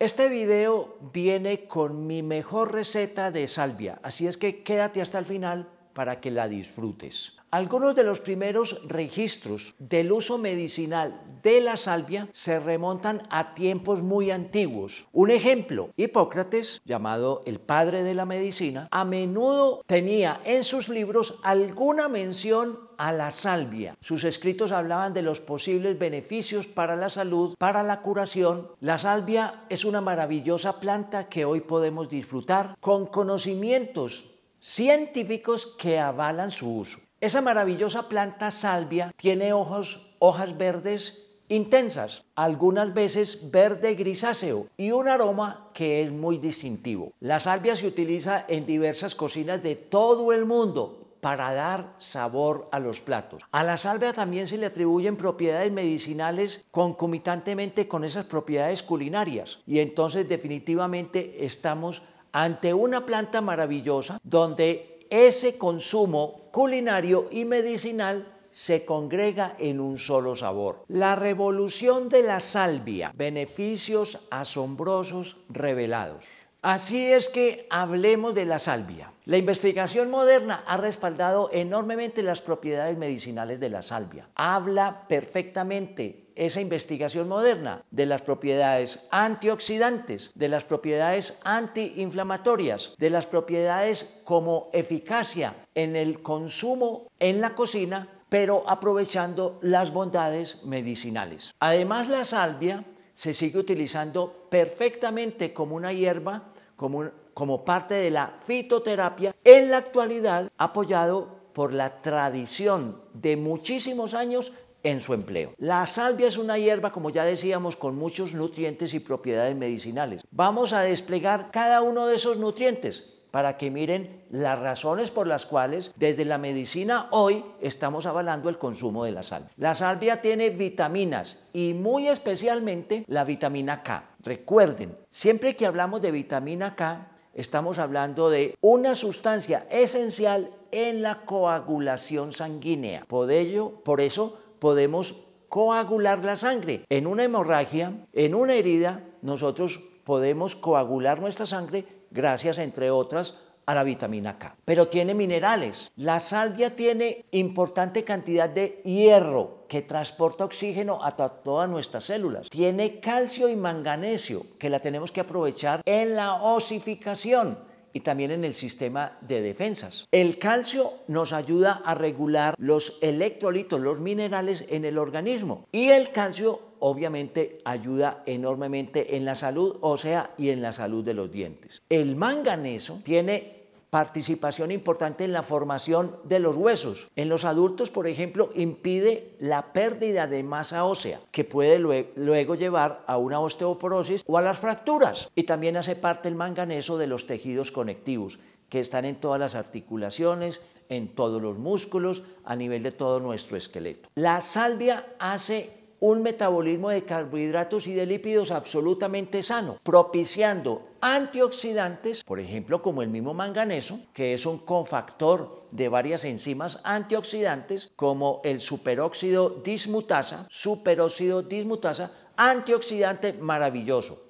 Este video viene con mi mejor receta de salvia, así es que quédate hasta el final para que la disfrutes. Algunos de los primeros registros del uso medicinal de la salvia se remontan a tiempos muy antiguos. Un ejemplo, Hipócrates, llamado el padre de la medicina, a menudo tenía en sus libros alguna mención a la salvia. Sus escritos hablaban de los posibles beneficios para la salud, para la curación. La salvia es una maravillosa planta que hoy podemos disfrutar con conocimientos científicos que avalan su uso. Esa maravillosa planta salvia tiene ojos, hojas verdes intensas, algunas veces verde grisáceo y un aroma que es muy distintivo. La salvia se utiliza en diversas cocinas de todo el mundo para dar sabor a los platos. A la salvia también se le atribuyen propiedades medicinales concomitantemente con esas propiedades culinarias y entonces definitivamente estamos ante una planta maravillosa donde ese consumo culinario y medicinal se congrega en un solo sabor. La revolución de la salvia, beneficios asombrosos revelados. Así es que hablemos de la salvia. La investigación moderna ha respaldado enormemente las propiedades medicinales de la salvia. Habla perfectamente esa investigación moderna de las propiedades antioxidantes, de las propiedades antiinflamatorias, de las propiedades como eficacia en el consumo en la cocina, pero aprovechando las bondades medicinales. Además, la salvia se sigue utilizando perfectamente como una hierba, como, como parte de la fitoterapia, en la actualidad apoyado por la tradición de muchísimos años en su empleo. La salvia es una hierba, como ya decíamos, con muchos nutrientes y propiedades medicinales. Vamos a desplegar cada uno de esos nutrientes para que miren las razones por las cuales desde la medicina hoy estamos avalando el consumo de la salvia. La salvia tiene vitaminas y muy especialmente la vitamina K. Recuerden, siempre que hablamos de vitamina K, estamos hablando de una sustancia esencial en la coagulación sanguínea. Por ello, por eso podemos coagular la sangre. En una hemorragia, en una herida, nosotros podemos coagular nuestra sangre gracias, entre otras, a la vitamina K. Pero tiene minerales. La salvia tiene importante cantidad de hierro que transporta oxígeno a todas nuestras células. Tiene calcio y manganesio que la tenemos que aprovechar en la osificación y también en el sistema de defensas. El calcio nos ayuda a regular los electrolitos, los minerales en el organismo y el calcio obviamente ayuda enormemente en la salud ósea y en la salud de los dientes. El manganeso tiene participación importante en la formación de los huesos. En los adultos, por ejemplo, impide la pérdida de masa ósea, que puede luego llevar a una osteoporosis o a las fracturas. Y también hace parte el manganeso de los tejidos conectivos, que están en todas las articulaciones, en todos los músculos, a nivel de todo nuestro esqueleto. La salvia hace un metabolismo de carbohidratos y de lípidos absolutamente sano, propiciando antioxidantes, por ejemplo, como el mismo manganeso, que es un cofactor de varias enzimas antioxidantes, como el superóxido dismutasa, superóxido dismutasa, antioxidante maravilloso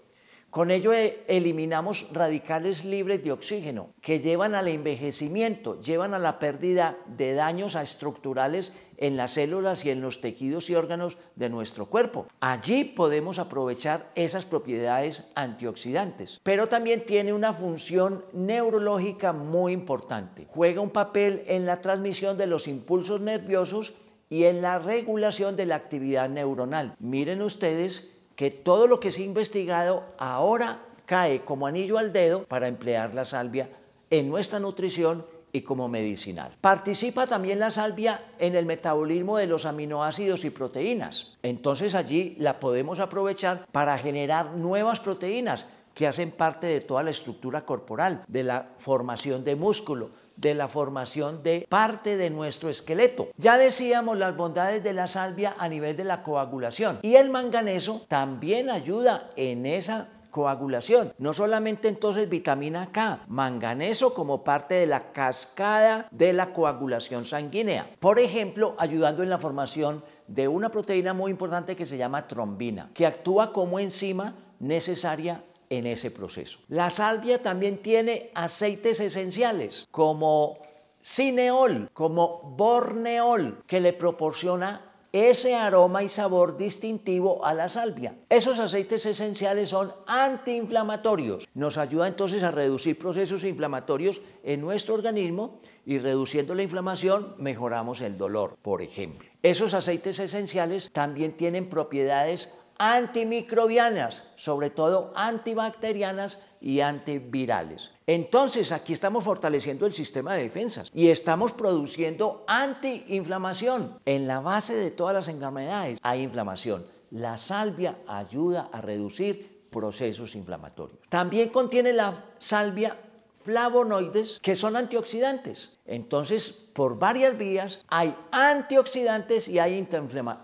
con ello eh, eliminamos radicales libres de oxígeno que llevan al envejecimiento, llevan a la pérdida de daños estructurales en las células y en los tejidos y órganos de nuestro cuerpo. Allí podemos aprovechar esas propiedades antioxidantes, pero también tiene una función neurológica muy importante. Juega un papel en la transmisión de los impulsos nerviosos y en la regulación de la actividad neuronal. Miren ustedes que todo lo que se ha investigado ahora cae como anillo al dedo para emplear la salvia en nuestra nutrición y como medicinal. Participa también la salvia en el metabolismo de los aminoácidos y proteínas. Entonces allí la podemos aprovechar para generar nuevas proteínas que hacen parte de toda la estructura corporal, de la formación de músculo, de la formación de parte de nuestro esqueleto. Ya decíamos las bondades de la salvia a nivel de la coagulación y el manganeso también ayuda en esa coagulación. No solamente entonces vitamina K, manganeso como parte de la cascada de la coagulación sanguínea. Por ejemplo, ayudando en la formación de una proteína muy importante que se llama trombina, que actúa como enzima necesaria en ese proceso. La salvia también tiene aceites esenciales como cineol, como borneol, que le proporciona ese aroma y sabor distintivo a la salvia. Esos aceites esenciales son antiinflamatorios. Nos ayuda entonces a reducir procesos inflamatorios en nuestro organismo y reduciendo la inflamación mejoramos el dolor, por ejemplo. Esos aceites esenciales también tienen propiedades antimicrobianas, sobre todo antibacterianas y antivirales. Entonces, aquí estamos fortaleciendo el sistema de defensas y estamos produciendo antiinflamación. En la base de todas las enfermedades hay inflamación. La salvia ayuda a reducir procesos inflamatorios. También contiene la salvia flavonoides que son antioxidantes. Entonces, por varias vías hay antioxidantes y hay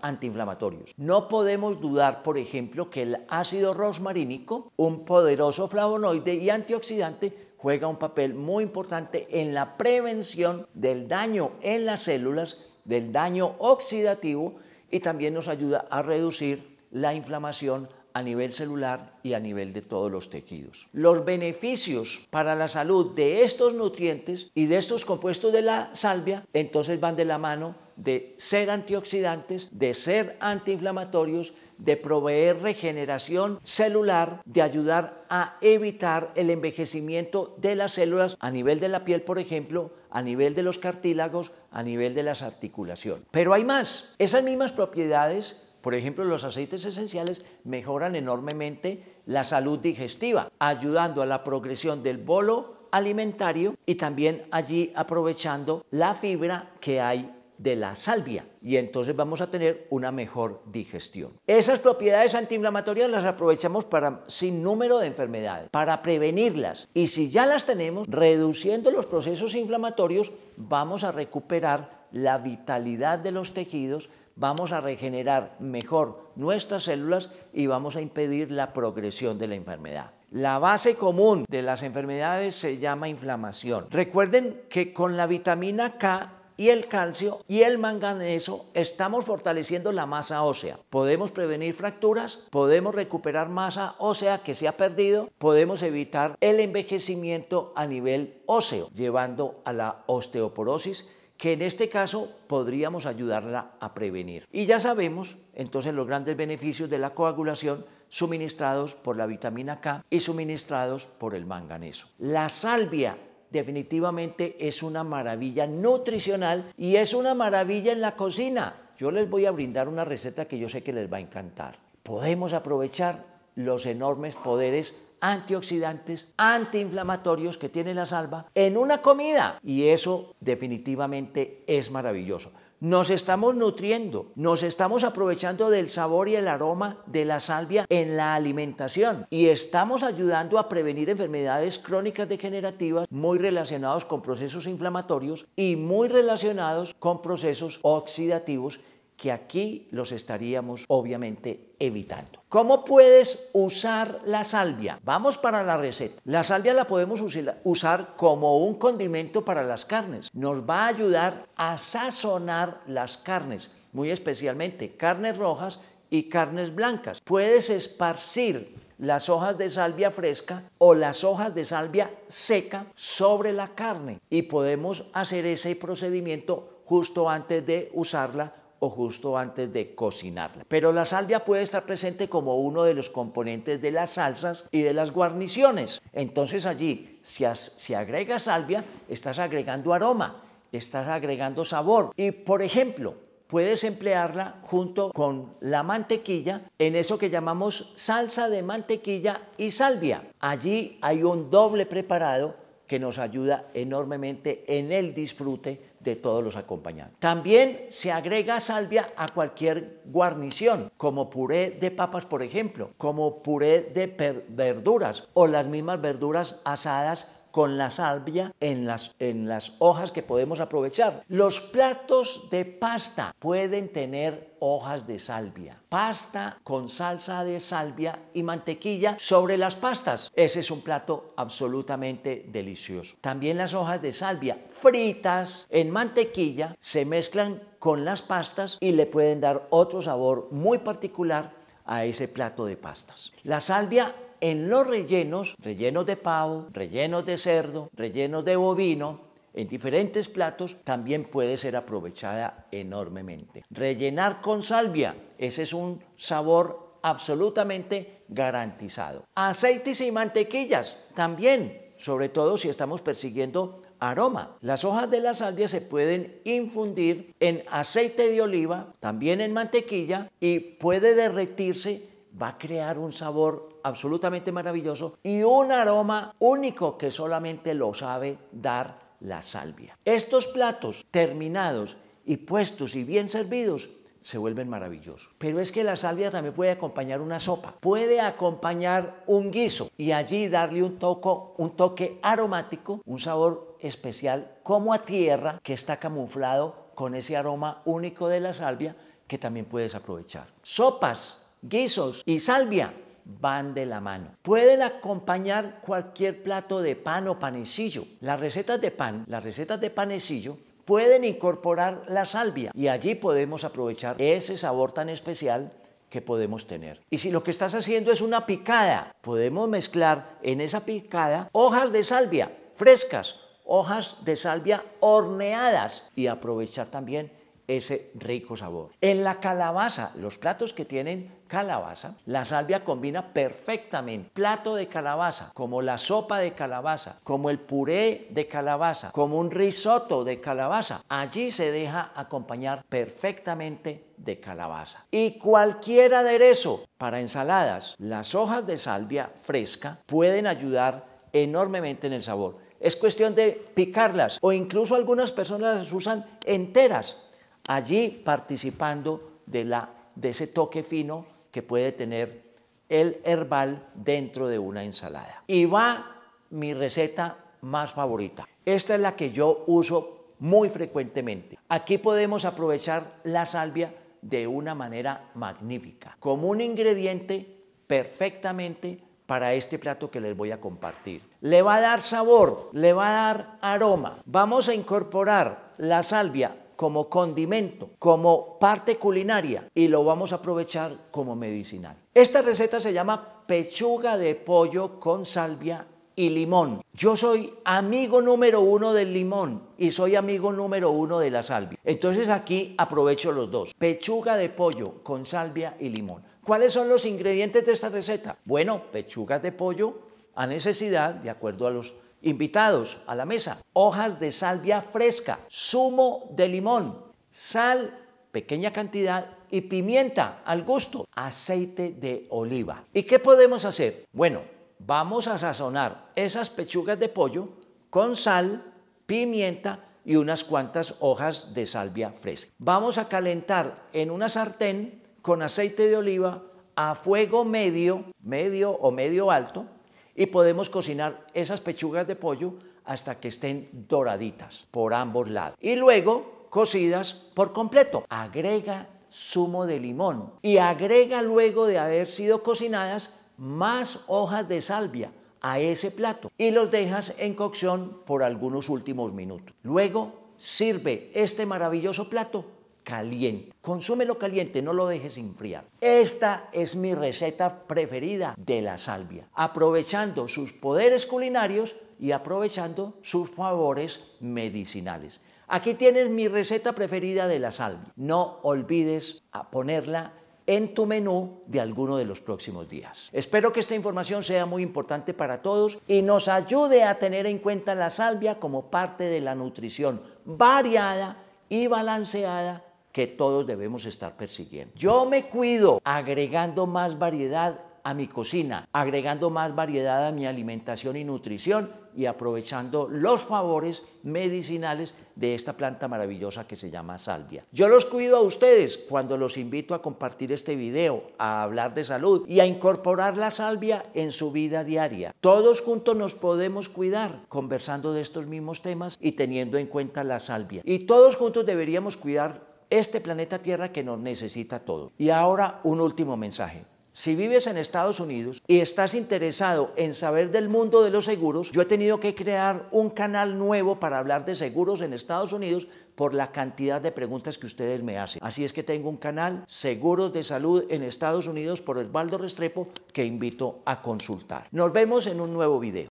antiinflamatorios. No podemos dudar, por ejemplo, que el ácido rosmarínico, un poderoso flavonoide y antioxidante, juega un papel muy importante en la prevención del daño en las células, del daño oxidativo y también nos ayuda a reducir la inflamación a nivel celular y a nivel de todos los tejidos. Los beneficios para la salud de estos nutrientes y de estos compuestos de la salvia entonces van de la mano de ser antioxidantes, de ser antiinflamatorios, de proveer regeneración celular, de ayudar a evitar el envejecimiento de las células a nivel de la piel, por ejemplo, a nivel de los cartílagos, a nivel de las articulaciones. Pero hay más. Esas mismas propiedades por ejemplo, los aceites esenciales mejoran enormemente la salud digestiva, ayudando a la progresión del bolo alimentario y también allí aprovechando la fibra que hay de la salvia y entonces vamos a tener una mejor digestión. Esas propiedades antiinflamatorias las aprovechamos para sin número de enfermedades, para prevenirlas y si ya las tenemos, reduciendo los procesos inflamatorios, vamos a recuperar la vitalidad de los tejidos vamos a regenerar mejor nuestras células y vamos a impedir la progresión de la enfermedad. La base común de las enfermedades se llama inflamación. Recuerden que con la vitamina K y el calcio y el manganeso estamos fortaleciendo la masa ósea. Podemos prevenir fracturas, podemos recuperar masa ósea que se ha perdido, podemos evitar el envejecimiento a nivel óseo, llevando a la osteoporosis que en este caso podríamos ayudarla a prevenir. Y ya sabemos entonces los grandes beneficios de la coagulación suministrados por la vitamina K y suministrados por el manganeso. La salvia definitivamente es una maravilla nutricional y es una maravilla en la cocina. Yo les voy a brindar una receta que yo sé que les va a encantar. Podemos aprovechar los enormes poderes antioxidantes, antiinflamatorios que tiene la salva en una comida. Y eso definitivamente es maravilloso. Nos estamos nutriendo, nos estamos aprovechando del sabor y el aroma de la salvia en la alimentación y estamos ayudando a prevenir enfermedades crónicas degenerativas muy relacionados con procesos inflamatorios y muy relacionados con procesos oxidativos que aquí los estaríamos obviamente evitando. ¿Cómo puedes usar la salvia? Vamos para la receta. La salvia la podemos usar como un condimento para las carnes. Nos va a ayudar a sazonar las carnes, muy especialmente carnes rojas y carnes blancas. Puedes esparcir las hojas de salvia fresca o las hojas de salvia seca sobre la carne y podemos hacer ese procedimiento justo antes de usarla o justo antes de cocinarla. Pero la salvia puede estar presente como uno de los componentes de las salsas y de las guarniciones. Entonces allí, si, agrega agregas salvia, estás agregando aroma, estás agregando sabor. Y por ejemplo, puedes emplearla junto con la mantequilla en eso que llamamos salsa de mantequilla y salvia. Allí hay un doble preparado que nos ayuda enormemente en el disfrute de todos los acompañantes. También se agrega salvia a cualquier guarnición, como puré de papas, por ejemplo, como puré de verduras o las mismas verduras asadas con la salvia en las, en las hojas que podemos aprovechar. Los platos de pasta pueden tener hojas de salvia. Pasta con salsa de salvia y mantequilla sobre las pastas. Ese es un plato absolutamente delicioso. También las hojas de salvia fritas en mantequilla se mezclan con las pastas y le pueden dar otro sabor muy particular a ese plato de pastas. La salvia en los rellenos, rellenos de pavo, rellenos de cerdo, rellenos de bovino, en diferentes platos, también puede ser aprovechada enormemente. Rellenar con salvia, ese es un sabor absolutamente garantizado. Aceites y mantequillas, también, sobre todo si estamos persiguiendo aroma. Las hojas de la salvia se pueden infundir en aceite de oliva, también en mantequilla y puede derretirse va a crear un sabor absolutamente maravilloso y un aroma único que solamente lo sabe dar la salvia. Estos platos terminados y puestos y bien servidos se vuelven maravillosos. Pero es que la salvia también puede acompañar una sopa, puede acompañar un guiso y allí darle un, toco, un toque aromático, un sabor especial como a tierra que está camuflado con ese aroma único de la salvia que también puedes aprovechar. Sopas guisos y salvia van de la mano. Pueden acompañar cualquier plato de pan o panecillo. Las recetas de pan, las recetas de panecillo pueden incorporar la salvia y allí podemos aprovechar ese sabor tan especial que podemos tener. Y si lo que estás haciendo es una picada, podemos mezclar en esa picada hojas de salvia frescas, hojas de salvia horneadas y aprovechar también ese rico sabor. En la calabaza, los platos que tienen calabaza, la salvia combina perfectamente plato de calabaza, como la sopa de calabaza, como el puré de calabaza, como un risotto de calabaza. Allí se deja acompañar perfectamente de calabaza. Y cualquier aderezo para ensaladas, las hojas de salvia fresca pueden ayudar enormemente en el sabor. Es cuestión de picarlas o incluso algunas personas las usan enteras allí participando de, la, de ese toque fino que puede tener el herbal dentro de una ensalada. Y va mi receta más favorita. Esta es la que yo uso muy frecuentemente. Aquí podemos aprovechar la salvia de una manera magnífica, como un ingrediente perfectamente para este plato que les voy a compartir. Le va a dar sabor, le va a dar aroma. Vamos a incorporar la salvia como condimento, como parte culinaria y lo vamos a aprovechar como medicinal. Esta receta se llama pechuga de pollo con salvia y limón. Yo soy amigo número uno del limón y soy amigo número uno de la salvia. Entonces aquí aprovecho los dos. Pechuga de pollo con salvia y limón. ¿Cuáles son los ingredientes de esta receta? Bueno, pechugas de pollo a necesidad, de acuerdo a los Invitados a la mesa, hojas de salvia fresca, zumo de limón, sal, pequeña cantidad, y pimienta al gusto, aceite de oliva. ¿Y qué podemos hacer? Bueno, vamos a sazonar esas pechugas de pollo con sal, pimienta y unas cuantas hojas de salvia fresca. Vamos a calentar en una sartén con aceite de oliva a fuego medio, medio o medio alto, y podemos cocinar esas pechugas de pollo hasta que estén doraditas por ambos lados. Y luego cocidas por completo. Agrega zumo de limón y agrega luego de haber sido cocinadas más hojas de salvia a ese plato y los dejas en cocción por algunos últimos minutos. Luego sirve este maravilloso plato caliente. Consúmelo caliente, no lo dejes enfriar. Esta es mi receta preferida de la salvia, aprovechando sus poderes culinarios y aprovechando sus favores medicinales. Aquí tienes mi receta preferida de la salvia. No olvides ponerla en tu menú de alguno de los próximos días. Espero que esta información sea muy importante para todos y nos ayude a tener en cuenta la salvia como parte de la nutrición variada y balanceada que todos debemos estar persiguiendo. Yo me cuido agregando más variedad a mi cocina, agregando más variedad a mi alimentación y nutrición y aprovechando los favores medicinales de esta planta maravillosa que se llama salvia. Yo los cuido a ustedes cuando los invito a compartir este video, a hablar de salud y a incorporar la salvia en su vida diaria. Todos juntos nos podemos cuidar conversando de estos mismos temas y teniendo en cuenta la salvia. Y todos juntos deberíamos cuidar este planeta Tierra que nos necesita todo. Y ahora un último mensaje. Si vives en Estados Unidos y estás interesado en saber del mundo de los seguros, yo he tenido que crear un canal nuevo para hablar de seguros en Estados Unidos por la cantidad de preguntas que ustedes me hacen. Así es que tengo un canal Seguros de Salud en Estados Unidos por Osvaldo Restrepo que invito a consultar. Nos vemos en un nuevo video.